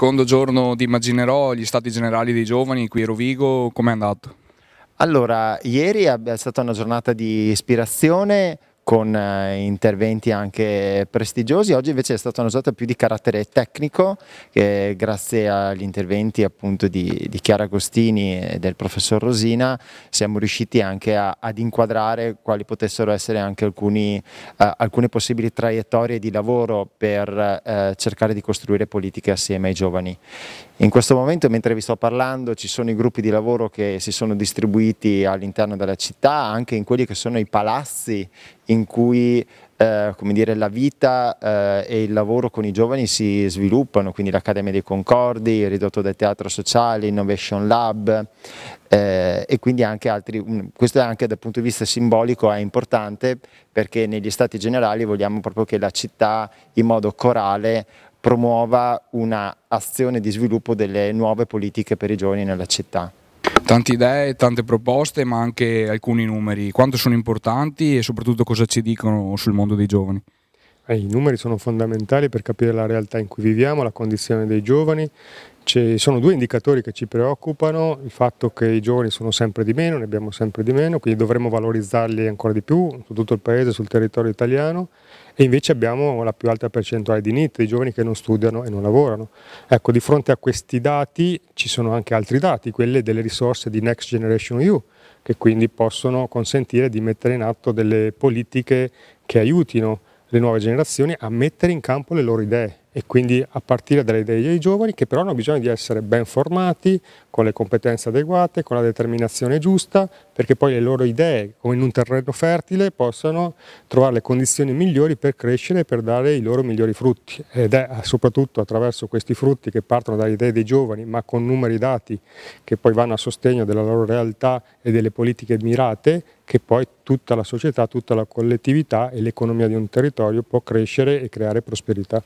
secondo giorno di Immaginerò, gli stati generali dei giovani qui a Rovigo, com'è andato? Allora, ieri è stata una giornata di ispirazione, con eh, interventi anche prestigiosi. Oggi invece è stata una giornata più di carattere tecnico, grazie agli interventi appunto di, di, Chiara Agostini e del professor Rosina siamo riusciti anche a, ad inquadrare quali potessero essere anche alcuni, eh, alcune possibili traiettorie di lavoro per eh, cercare di costruire politiche assieme ai giovani. In questo momento mentre vi sto parlando ci sono i gruppi di lavoro che si sono distribuiti all'interno della città, anche in quelli che sono i palazzi in cui eh, come dire, la vita eh, e il lavoro con i giovani si sviluppano, quindi l'Accademia dei Concordi, il ridotto del teatro sociale, Innovation Lab eh, e quindi anche altri, mm, questo è anche dal punto di vista simbolico è importante perché negli stati generali vogliamo proprio che la città in modo corale promuova un'azione di sviluppo delle nuove politiche per i giovani nella città. Tante idee, tante proposte, ma anche alcuni numeri. Quanto sono importanti e soprattutto cosa ci dicono sul mondo dei giovani? Eh, i numeri sono fondamentali per capire la realtà in cui viviamo, la condizione dei giovani. Ci sono due indicatori che ci preoccupano, il fatto che i giovani sono sempre di meno, ne abbiamo sempre di meno, quindi dovremmo valorizzarli ancora di più su tutto il paese, sul territorio italiano e invece abbiamo la più alta percentuale di NIT, di giovani che non studiano e non lavorano. Ecco, di fronte a questi dati ci sono anche altri dati, quelli delle risorse di Next Generation EU, che quindi possono consentire di mettere in atto delle politiche che aiutino le nuove generazioni a mettere in campo le loro idee e quindi a partire dalle idee dei giovani che però hanno bisogno di essere ben formati, con le competenze adeguate, con la determinazione giusta, perché poi le loro idee, come in un terreno fertile, possano trovare le condizioni migliori per crescere e per dare i loro migliori frutti. Ed è eh, soprattutto attraverso questi frutti che partono dalle idee dei giovani, ma con numeri dati che poi vanno a sostegno della loro realtà e delle politiche mirate, che poi tutta la società, tutta la collettività e l'economia di un territorio può crescere e creare prosperità.